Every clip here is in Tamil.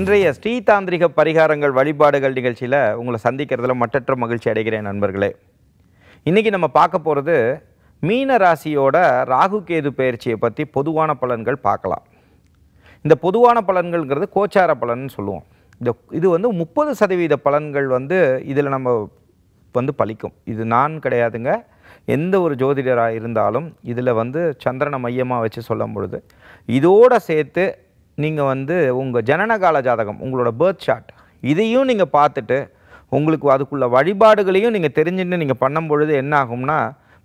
இன்றைய ஸ்ரீ தாந்திரிக பரிகாரங்கள் வழிபாடுகள் நிகழ்ச்சியில் உங்களை சந்திக்கிறதுல மற்றற்ற மகிழ்ச்சி அடைகிறேன் நண்பர்களே இன்றைக்கி நம்ம பார்க்க போகிறது மீன ராசியோட ராகு கேது பயிற்சியை பற்றி பொதுவான பலன்கள் பார்க்கலாம் இந்த பொதுவான பலன்கள்ங்கிறது கோச்சார பலன் சொல்லுவோம் இந்த இது வந்து முப்பது சதவீத பலன்கள் வந்து இதில் நம்ம வந்து பழிக்கும் இது நான் கிடையாதுங்க எந்த ஒரு ஜோதிடராக இருந்தாலும் இதில் வந்து சந்திரனை மையமாக வச்சு சொல்லும் பொழுது இதோடு சேர்த்து நீங்கள் வந்து உங்கள் ஜனனகால ஜாதகம் உங்களோட பேர்த் ஷார்ட் இதையும் நீங்கள் பார்த்துட்டு உங்களுக்கு அதுக்குள்ள வழிபாடுகளையும் நீங்கள் தெரிஞ்சுட்டு நீங்கள் பண்ணும் பொழுது என்ன ஆகும்னா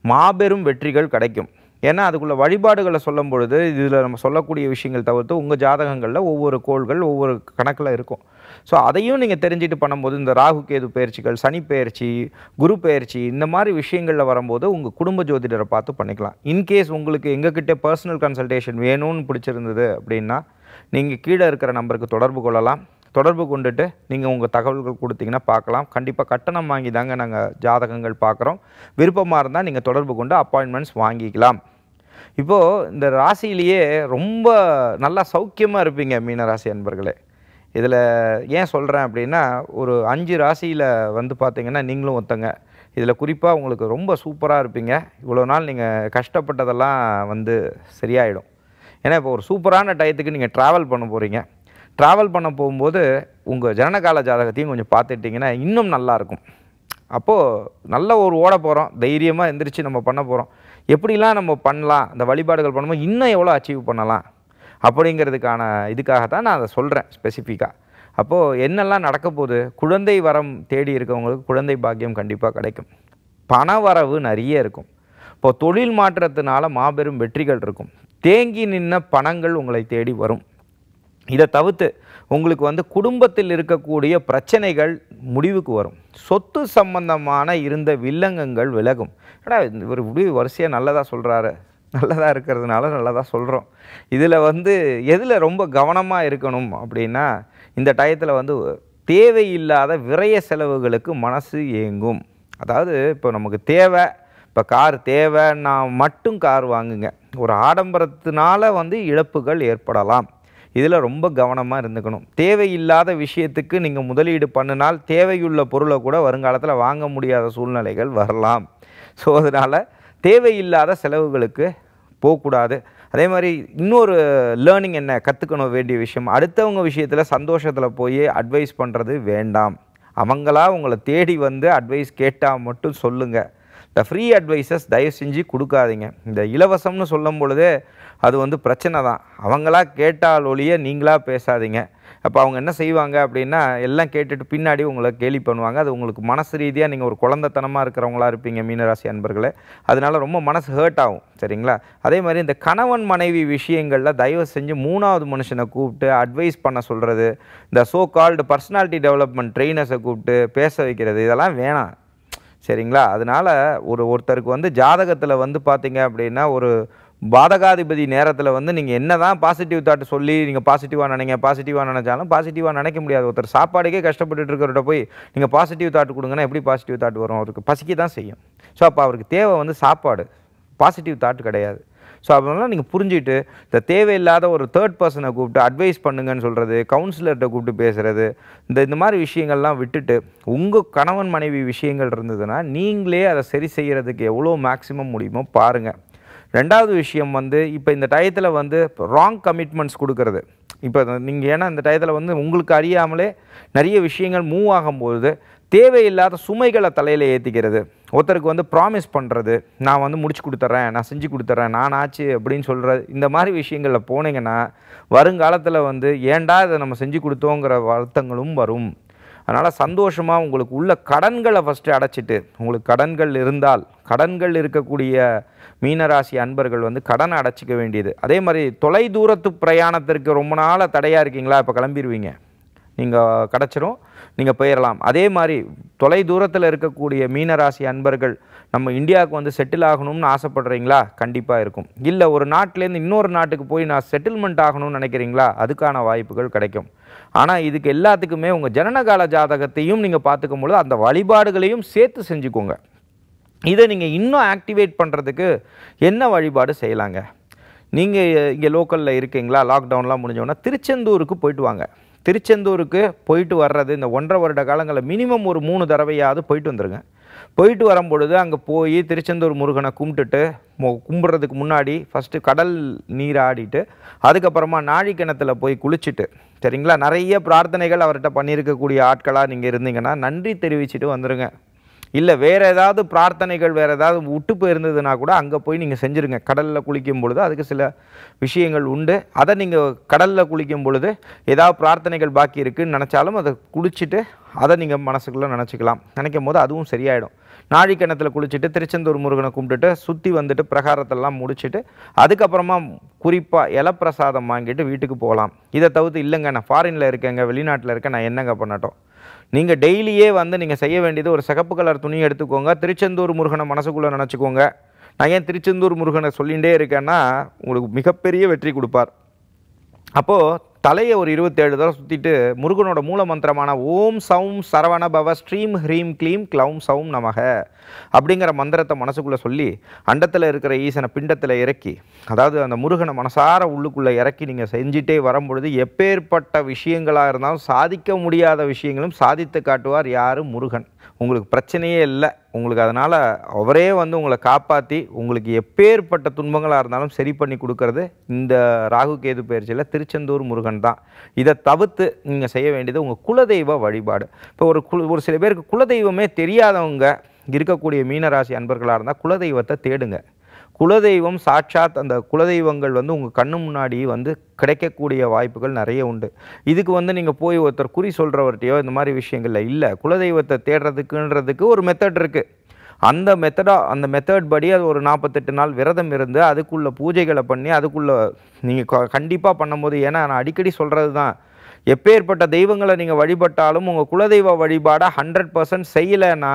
மாபெரும் வெற்றிகள் கிடைக்கும் ஏன்னா அதுக்குள்ள வழிபாடுகளை சொல்லும் பொழுது இதில் நம்ம சொல்லக்கூடிய விஷயங்கள் தவிர்த்து உங்கள் ஜாதகங்களில் ஒவ்வொரு கோள்கள் ஒவ்வொரு கணக்கில் இருக்கும் ஸோ அதையும் நீங்கள் தெரிஞ்சுட்டு பண்ணும்போது இந்த ராகு கேது பயிற்சிகள் சனி பயிற்சி குரு பயிற்சி இந்த மாதிரி விஷயங்களில் வரும்போது உங்கள் குடும்ப ஜோதிடரை பார்த்து பண்ணிக்கலாம் இன்கேஸ் உங்களுக்கு எங்ககிட்ட பர்சனல் கன்சல்டேஷன் வேணும்னு பிடிச்சிருந்தது அப்படின்னா நீங்கள் கீழே இருக்கிற நம்பருக்கு தொடர்பு கொள்ளலாம் தொடர்பு கொண்டுட்டு நீங்கள் உங்கள் தகவல்கள் கொடுத்தீங்கன்னா பார்க்கலாம் கண்டிப்பாக கட்டணம் வாங்கி தாங்க நாங்கள் ஜாதகங்கள் பார்க்குறோம் விருப்பமாக இருந்தால் நீங்கள் தொடர்பு கொண்டு அப்பாயின்மெண்ட்ஸ் வாங்கிக்கலாம் இப்போது இந்த ராசியிலேயே ரொம்ப நல்லா சௌக்கியமாக இருப்பீங்க மீனராசி அன்பர்களே இதில் ஏன் சொல்கிறேன் அப்படின்னா ஒரு அஞ்சு ராசியில் வந்து பார்த்திங்கன்னா நீங்களும் ஒருத்தங்க இதில் குறிப்பாக உங்களுக்கு ரொம்ப சூப்பராக இருப்பீங்க இவ்வளோ நாள் நீங்கள் கஷ்டப்பட்டதெல்லாம் வந்து சரியாயிடும் ஏன்னா இப்போ ஒரு சூப்பரான டயத்துக்கு நீங்கள் ட்ராவல் பண்ண போகிறீங்க ட்ராவல் பண்ண போகும்போது உங்கள் ஜனனகால ஜாதகத்தையும் கொஞ்சம் பார்த்துட்டிங்கன்னா இன்னும் நல்லாயிருக்கும் அப்போது நல்ல ஒரு ஓட போகிறோம் தைரியமாக எந்திரிச்சு நம்ம பண்ண போகிறோம் எப்படிலாம் நம்ம பண்ணலாம் இந்த வழிபாடுகள் பண்ணும்போது இன்னும் எவ்வளோ அச்சீவ் பண்ணலாம் அப்படிங்கிறதுக்கான இதுக்காக தான் நான் அதை சொல்கிறேன் ஸ்பெசிஃபிக்காக அப்போது என்னெல்லாம் நடக்க போகுது குழந்தை வரம் தேடி இருக்கவங்களுக்கு குழந்தை பாக்கியம் கண்டிப்பாக கிடைக்கும் பண வரவு நிறைய இருக்கும் இப்போது தொழில் மாற்றத்தினால மாபெரும் வெற்றிகள் இருக்கும் தேங்கி நின்ன பணங்கள் உங்களை தேடி வரும் இதை தவிர்த்து உங்களுக்கு வந்து குடும்பத்தில் இருக்கக்கூடிய பிரச்சனைகள் முடிவுக்கு வரும் சொத்து சம்பந்தமான இருந்த வில்லங்கங்கள் விலகும் ஏடா இவர் முடிவு வரிசையாக நல்லதாக சொல்கிறாரு நல்லதாக இருக்கிறதுனால நல்லதாக சொல்கிறோம் இதில் வந்து எதில் ரொம்ப கவனமாக இருக்கணும் அப்படின்னா இந்த டயத்தில் வந்து தேவையில்லாத விரய செலவுகளுக்கு மனசு ஏங்கும் அதாவது இப்போ நமக்கு தேவை இப்போ கார் தேவைன்னா மட்டும் கார் வாங்குங்க ஒரு ஆடம்பரத்தினால வந்து இழப்புகள் ஏற்படலாம் இதில் ரொம்ப கவனமாக இருந்துக்கணும் தேவையில்லாத விஷயத்துக்கு நீங்கள் முதலீடு பண்ணினால் தேவையுள்ள பொருளை கூட வருங்காலத்தில் வாங்க முடியாத சூழ்நிலைகள் வரலாம் ஸோ அதனால் தேவையில்லாத செலவுகளுக்கு போகக்கூடாது அதே மாதிரி இன்னொரு லேர்னிங் என்ன கற்றுக்கணும் வேண்டிய விஷயம் அடுத்தவங்க விஷயத்தில் சந்தோஷத்தில் போய் அட்வைஸ் பண்ணுறது வேண்டாம் அவங்களா உங்களை தேடி வந்து அட்வைஸ் கேட்டால் மட்டும் சொல்லுங்கள் இந்த ஃப்ரீ அட்வைஸஸ் தயவு செஞ்சு கொடுக்காதீங்க இந்த இலவசம்னு சொல்லும் பொழுதே அது வந்து பிரச்சனை தான் அவங்களா கேட்டால் ஒழிய நீங்களாக பேசாதீங்க அப்போ அவங்க என்ன செய்வாங்க அப்படின்னா எல்லாம் கேட்டுட்டு பின்னாடி உங்களை கேலி பண்ணுவாங்க அது உங்களுக்கு மனசு ரீதியாக நீங்கள் ஒரு குழந்தைத்தனமாக இருக்கிறவங்களா இருப்பீங்க மீனராசி அன்பர்களே அதனால் ரொம்ப மனசு ஹேர்ட் ஆகும் சரிங்களா அதே மாதிரி இந்த கணவன் மனைவி விஷயங்களில் தயவு செஞ்சு மூணாவது மனுஷனை கூப்பிட்டு அட்வைஸ் பண்ண சொல்கிறது இந்த சோ கால்டு பர்சனாலிட்டி டெவலப்மெண்ட் ட்ரெயினர்ஸை கூப்பிட்டு பேச வைக்கிறது இதெல்லாம் வேணாம் சரிங்களா அதனால் ஒரு ஒருத்தருக்கு வந்து ஜாதகத்தில் வந்து பார்த்தீங்க அப்படின்னா ஒரு பாதகாதிபதி நேரத்தில் வந்து நீங்கள் என்ன தான் பாசிட்டிவ் தாட் சொல்லி நீங்கள் பாசிட்டிவாக நினைங்க பாசிட்டிவாக நினச்சாலும் பாசிட்டிவாக நினைக்க முடியாது ஒருத்தர் சாப்பாடுக்கே கஷ்டப்பட்டு இருக்கிறவர்கிட்ட போய் நீங்கள் பாசிட்டிவ் தாட் கொடுங்கன்னா எப்படி பாசிட்டிவ் தாட் வரும் அவருக்கு பசிக்கு தான் செய்யும் ஸோ அப்போ அவருக்கு தேவை வந்து சாப்பாடு பாசிட்டிவ் தாட் கிடையாது ஸோ அதனால் நீங்கள் புரிஞ்சுட்டு இந்த தேவையில்லாத ஒரு தேர்ட் பர்சனை கூப்பிட்டு அட்வைஸ் பண்ணுங்கன்னு சொல்கிறது கவுன்சிலர்கிட்ட கூப்பிட்டு பேசுகிறது இந்த இந்த மாதிரி விஷயங்கள்லாம் விட்டுட்டு உங்கள் கணவன் மனைவி விஷயங்கள் இருந்ததுன்னா நீங்களே அதை சரி செய்கிறதுக்கு எவ்வளோ மேக்ஸிமம் முடியுமோ பாருங்கள் ரெண்டாவது விஷயம் வந்து இப்போ இந்த டயத்தில் வந்து ராங் கமிட்மெண்ட்ஸ் கொடுக்கறது இப்போ நீங்கள் ஏன்னா இந்த டயத்தில் வந்து உங்களுக்கு அறியாமலே நிறைய விஷயங்கள் மூவ் ஆகும்போது தேவையில்லாத சுமைகளை தலையில் ஏற்றிக்கிறது ஒருத்தருக்கு வந்து ப்ராமிஸ் பண்ணுறது நான் வந்து முடிச்சு கொடுத்துட்றேன் நான் செஞ்சு கொடுத்துட்றேன் நான் ஆச்சு அப்படின்னு சொல்கிறது இந்த மாதிரி விஷயங்களில் போனீங்கன்னா வருங்காலத்தில் வந்து ஏண்டா இதை நம்ம செஞ்சு கொடுத்தோங்கிற வருத்தங்களும் வரும் அதனால் சந்தோஷமாக உங்களுக்கு உள்ள கடன்களை ஃபஸ்ட்டு அடைச்சிட்டு உங்களுக்கு கடன்கள் இருந்தால் கடன்கள் இருக்கக்கூடிய மீனராசி அன்பர்கள் வந்து கடனை அடைச்சிக்க வேண்டியது அதே மாதிரி தொலைதூரத்து பிரயாணத்திற்கு ரொம்ப நாளாக தடையாக இருக்கீங்களா இப்போ கிளம்பிடுவீங்க நீங்கள் கிடச்சிரும் நீங்கள் போயிடலாம் அதே மாதிரி தொலை தூரத்தில் இருக்கக்கூடிய மீனராசி அன்பர்கள் நம்ம இந்தியாவுக்கு வந்து செட்டில் ஆகணும்னு ஆசைப்படுறீங்களா கண்டிப்பாக இருக்கும் இல்லை ஒரு நாட்டிலேருந்து இன்னொரு நாட்டுக்கு போய் நான் செட்டில்மெண்ட் ஆகணும்னு நினைக்கிறீங்களா அதுக்கான வாய்ப்புகள் கிடைக்கும் ஆனால் இதுக்கு எல்லாத்துக்குமே உங்கள் ஜனனகால ஜாதகத்தையும் நீங்கள் பார்த்துக்கும் பொழுது அந்த வழிபாடுகளையும் சேர்த்து செஞ்சுக்கோங்க இதை நீங்கள் இன்னும் ஆக்டிவேட் பண்ணுறதுக்கு என்ன வழிபாடு செய்யலாங்க நீங்கள் இங்கே லோக்கலில் இருக்கீங்களா லாக்டவுன்லாம் முடிஞ்சோன்னா திருச்செந்தூருக்கு போயிட்டு வாங்க திருச்செந்தூருக்கு போயிட்டு வர்றது இந்த ஒன்றரை வருட காலங்களில் மினிமம் ஒரு மூணு தடவையாவது போயிட்டு வந்துருங்க போயிட்டு வரும்பொழுது அங்கே போய் திருச்செந்தூர் முருகனை கும்பிட்டுட்டு கும்பிட்றதுக்கு முன்னாடி ஃபஸ்ட்டு கடல் ஆடிட்டு அதுக்கப்புறமா நாழி கிணத்துல போய் குளிச்சுட்டு சரிங்களா நிறைய பிரார்த்தனைகள் அவர்கிட்ட பண்ணியிருக்கக்கூடிய ஆட்களாக நீங்கள் இருந்தீங்கன்னா நன்றி தெரிவிச்சுட்டு வந்துடுங்க இல்லை வேறு ஏதாவது பிரார்த்தனைகள் வேறு ஏதாவது விட்டு போயிருந்ததுன்னா கூட அங்கே போய் நீங்கள் செஞ்சுருங்க கடலில் குளிக்கும் பொழுது அதுக்கு சில விஷயங்கள் உண்டு அதை நீங்கள் கடலில் குளிக்கும் பொழுது ஏதாவது பிரார்த்தனைகள் பாக்கி இருக்குதுன்னு நினச்சாலும் அதை குளிச்சுட்டு அதை நீங்கள் மனசுக்குள்ளே நினச்சிக்கலாம் நினைக்கும் போது அதுவும் சரியாயிடும் நாழிக்கிணத்துல குளிச்சுட்டு திருச்செந்தூர் முருகனை கும்பிட்டுட்டு சுற்றி வந்துட்டு பிரகாரத்தெல்லாம் முடிச்சுட்டு அதுக்கப்புறமா குறிப்பாக இலப்பிரசாதம் வாங்கிட்டு வீட்டுக்கு போகலாம் இதை தவிர்த்து இல்லைங்க நான் ஃபாரினில் இருக்கேங்க வெளிநாட்டில் இருக்கேன் நான் என்னங்க பண்ணட்டும் நீங்கள் டெய்லியே வந்து நீங்கள் செய்ய வேண்டியது ஒரு சிகப்பு கலர் துணி எடுத்துக்கோங்க திருச்செந்தூர் முருகனை மனசுக்குள்ளே நினச்சிக்கோங்க நான் ஏன் திருச்செந்தூர் முருகனை சொல்லிகிட்டே இருக்கேன்னா உங்களுக்கு மிகப்பெரிய வெற்றி கொடுப்பார் அப்போது தலையை ஒரு இருபத்தேழு தடவை சுற்றிட்டு முருகனோட மூல மந்திரமான ஓம் சவும் சரவண பவ ஸ்ரீம் ஹ்ரீம் க்ளீம் க்ளவும் சவும் நமக அப்படிங்கிற மந்திரத்தை மனசுக்குள்ளே சொல்லி அண்டத்தில் இருக்கிற ஈசனை பிண்டத்தில் இறக்கி அதாவது அந்த முருகனை மனசார உள்ளுக்குள்ளே இறக்கி நீங்கள் செஞ்சிட்டே வரும்பொழுது எப்பேற்பட்ட விஷயங்களாக இருந்தாலும் சாதிக்க முடியாத விஷயங்களும் சாதித்து காட்டுவார் யார் முருகன் உங்களுக்கு பிரச்சனையே இல்லை உங்களுக்கு அதனால் அவரே வந்து உங்களை காப்பாற்றி உங்களுக்கு எப்பேற்பட்ட துன்பங்களாக இருந்தாலும் சரி பண்ணி கொடுக்கறது இந்த ராகு கேது பயிற்சியில் திருச்செந்தூர் முருகன் தான் இதை தவிர்த்து நீங்கள் செய்ய வேண்டியது உங்கள் குலதெய்வ வழிபாடு இப்போ ஒரு குல ஒரு சில பேருக்கு குலதெய்வமே தெரியாதவங்க இருக்கக்கூடிய மீனராசி அன்பர்களாக இருந்தால் குலதெய்வத்தை தேடுங்க குலதெய்வம் சாட்சாத் அந்த குலதெய்வங்கள் வந்து உங்கள் கண்ணு முன்னாடி வந்து கிடைக்கக்கூடிய வாய்ப்புகள் நிறைய உண்டு இதுக்கு வந்து நீங்கள் போய் ஒருத்தர் குறி சொல்கிறவர்கிட்டையோ இந்த மாதிரி விஷயங்களில் இல்லை குலதெய்வத்தை தேடுறதுக்குன்றதுக்கு ஒரு மெத்தட் இருக்குது அந்த மெத்தடாக அந்த மெத்தட் படி அது ஒரு நாற்பத்தெட்டு நாள் விரதம் இருந்து அதுக்குள்ளே பூஜைகளை பண்ணி அதுக்குள்ளே நீங்கள் கண்டிப்பாக பண்ணும்போது ஏன்னா நான் அடிக்கடி சொல்கிறது தான் எப்பேற்பட்ட தெய்வங்களை நீங்கள் வழிபட்டாலும் உங்கள் குலதெய்வ வழிபாடை ஹண்ட்ரட் பர்சன்ட் செய்யலைன்னா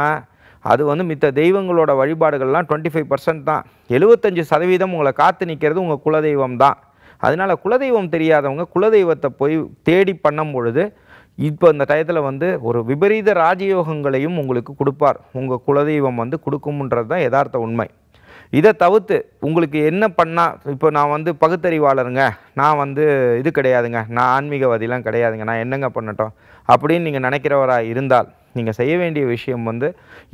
அது வந்து மித்த தெய்வங்களோட வழிபாடுகள்லாம் டுவெண்ட்டி ஃபைவ் பர்சன்ட் தான் எழுபத்தஞ்சு சதவீதம் உங்களை காத்து நிற்கிறது உங்கள் குலதெய்வம் தான் அதனால் குலதெய்வம் தெரியாதவங்க குலதெய்வத்தை போய் தேடி பண்ணும் பொழுது இப்போ இந்த டயத்தில் வந்து ஒரு விபரீத ராஜயோகங்களையும் உங்களுக்கு கொடுப்பார் உங்கள் குலதெய்வம் வந்து கொடுக்கும்ன்றது தான் யதார்த்த உண்மை இதை தவிர்த்து உங்களுக்கு என்ன பண்ணால் இப்போ நான் வந்து பகுத்தறிவாளருங்க நான் வந்து இது கிடையாதுங்க நான் ஆன்மீகவாதிலாம் கிடையாதுங்க நான் என்னங்க பண்ணட்டும் அப்படின்னு நீங்கள் நினைக்கிறவராக இருந்தால் நீங்கள் செய்ய வேண்டிய விஷயம் வந்து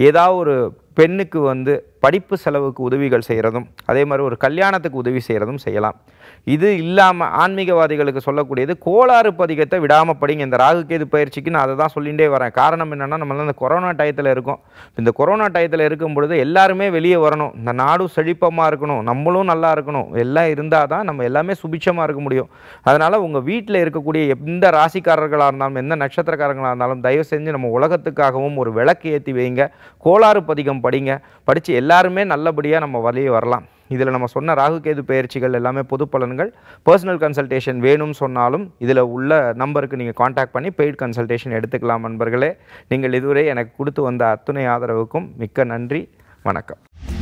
ஏதாவது ஒரு பெண்ணுக்கு வந்து படிப்பு செலவுக்கு உதவிகள் செய்கிறதும் அதே மாதிரி ஒரு கல்யாணத்துக்கு உதவி செய்கிறதும் செய்யலாம் இது இல்லாமல் ஆன்மீகவாதிகளுக்கு சொல்லக்கூடியது கோளாறு பதிகத்தை விடாமல் படிங்க இந்த ராகுக்கேது பயிற்சிக்கு நான் அதை தான் சொல்லிகிட்டே வரேன் காரணம் என்னென்னா நம்மளால் இந்த கொரோனா டயத்தில் இருக்கோம் இந்த கொரோனா டயத்தில் இருக்கும் பொழுது எல்லாருமே வெளியே வரணும் இந்த நாடும் செழிப்பமாக இருக்கணும் நம்மளும் நல்லா இருக்கணும் எல்லாம் இருந்தால் தான் நம்ம எல்லாமே சுபிட்சமாக இருக்க முடியும் அதனால் உங்கள் வீட்டில் இருக்கக்கூடிய எந்த ராசிக்காரர்களாக இருந்தாலும் எந்த நட்சத்திரக்காரங்களாக இருந்தாலும் தயவு செஞ்சு நம்ம உலகத்துக்காகவும் ஒரு விளக்கு ஏற்றி வைங்க கோளாறு பதிகம் படிங்க படித்து எல்லாருமே நல்லபடியாக நம்ம வழியே வரலாம் இதில் நம்ம சொன்ன ராகுகேது பயிற்சிகள் எல்லாமே பொது பலன்கள் பர்சனல் கன்சல்டேஷன் வேணும்னு சொன்னாலும் இதில் உள்ள நம்பருக்கு நீங்கள் காண்டாக்ட் பண்ணி பெய்டு கன்சல்டேஷன் எடுத்துக்கலாம் நண்பர்களே நீங்கள் இதுவரை எனக்கு கொடுத்து வந்த அத்துணை ஆதரவுக்கும் மிக்க நன்றி வணக்கம்